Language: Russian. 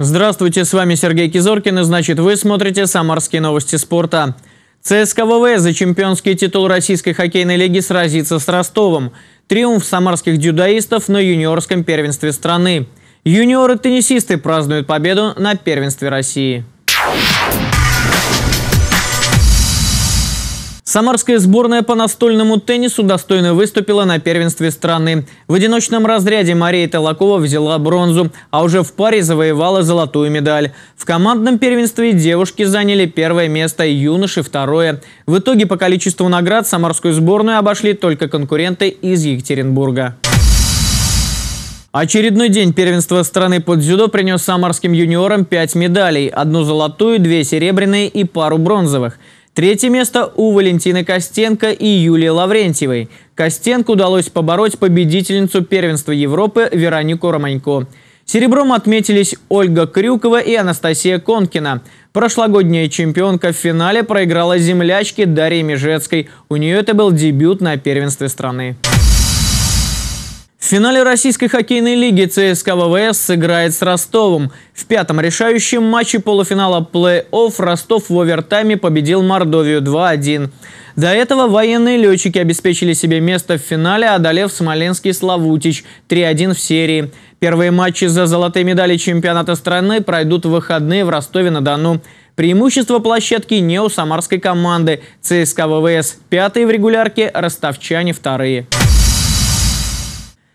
Здравствуйте, с вами Сергей Кизоркин, и значит вы смотрите «Самарские новости спорта». ЦСКА ВВ за чемпионский титул российской хоккейной лиги сразится с Ростовом. Триумф самарских дюдаистов на юниорском первенстве страны. Юниоры-теннисисты празднуют победу на первенстве России. Самарская сборная по настольному теннису достойно выступила на первенстве страны. В одиночном разряде Мария Талакова взяла бронзу, а уже в паре завоевала золотую медаль. В командном первенстве девушки заняли первое место, юноши – второе. В итоге по количеству наград самарскую сборную обошли только конкуренты из Екатеринбурга. Очередной день первенства страны под дзюдо принес самарским юниорам пять медалей – одну золотую, две серебряные и пару бронзовых – Третье место у Валентины Костенко и Юлии Лаврентьевой. Костенко удалось побороть победительницу первенства Европы Веронику Романько. Серебром отметились Ольга Крюкова и Анастасия Конкина. Прошлогодняя чемпионка в финале проиграла землячке Дарье Межецкой. У нее это был дебют на первенстве страны. В финале российской хоккейной лиги ЦСКА ВВС сыграет с Ростовом. В пятом решающем матче полуфинала плей-офф Ростов в овертайме победил Мордовию 2-1. До этого военные летчики обеспечили себе место в финале, одолев Смоленский Славутич 3-1 в серии. Первые матчи за золотые медали чемпионата страны пройдут в выходные в Ростове-на-Дону. Преимущество площадки не у самарской команды. ЦСКА ВВС пятые в регулярке, ростовчане вторые.